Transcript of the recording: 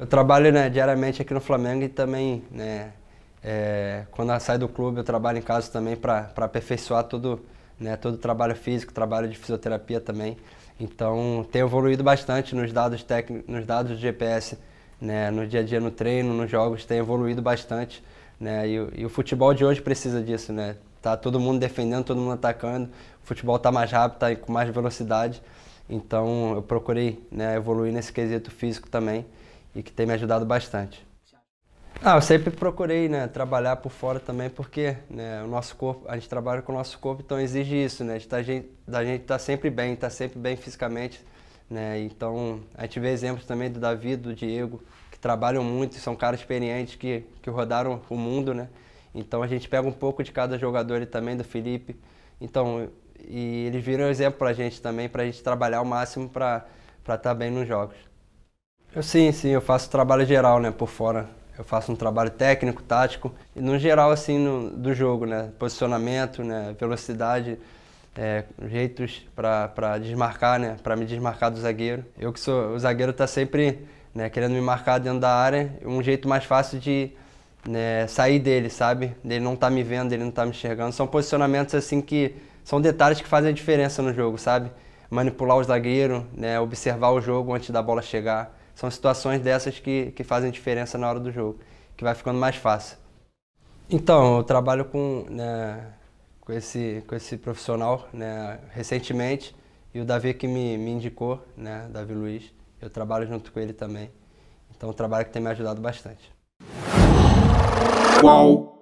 Eu trabalho né, diariamente aqui no Flamengo e também, né, é, quando eu saio do clube, eu trabalho em casa também para aperfeiçoar todo, né, todo o trabalho físico, trabalho de fisioterapia também. Então, tem evoluído bastante nos dados técnicos, nos dados de GPS, né, no dia a dia, no treino, nos jogos, tem evoluído bastante. Né, e, e, o futebol de hoje precisa disso, né? Tá todo mundo defendendo, todo mundo atacando. O futebol está mais rápido, está com mais velocidade. Então, eu procurei né, evoluir nesse quesito físico também e que tem me ajudado bastante. Ah, eu sempre procurei né, trabalhar por fora também, porque né, o nosso corpo, a gente trabalha com o nosso corpo, então exige isso, né? Tá da gente estar tá sempre bem, estar tá sempre bem fisicamente. Né? Então, a gente vê exemplos também do Davi, do Diego, que trabalham muito, são caras experientes que, que rodaram o mundo, né? Então, a gente pega um pouco de cada jogador e também do Felipe. Então, e eles viram exemplo para a gente também, para a gente trabalhar o máximo para estar tá bem nos jogos. Eu sim, sim, eu faço trabalho geral, né, por fora. Eu faço um trabalho técnico, tático, e no geral, assim, no, do jogo, né, posicionamento, né, velocidade, é, jeitos para desmarcar, né, para me desmarcar do zagueiro. Eu que sou, o zagueiro tá sempre, né, querendo me marcar dentro da área, um jeito mais fácil de né, sair dele, sabe? Ele não tá me vendo, ele não tá me enxergando. São posicionamentos, assim, que são detalhes que fazem a diferença no jogo, sabe? Manipular o zagueiro, né, observar o jogo antes da bola chegar são situações dessas que, que fazem diferença na hora do jogo, que vai ficando mais fácil. Então, eu trabalho com, né, com, esse, com esse profissional né, recentemente e o Davi é que me, me indicou, né, Davi Luiz, eu trabalho junto com ele também. Então, é um trabalho que tem me ajudado bastante. Qual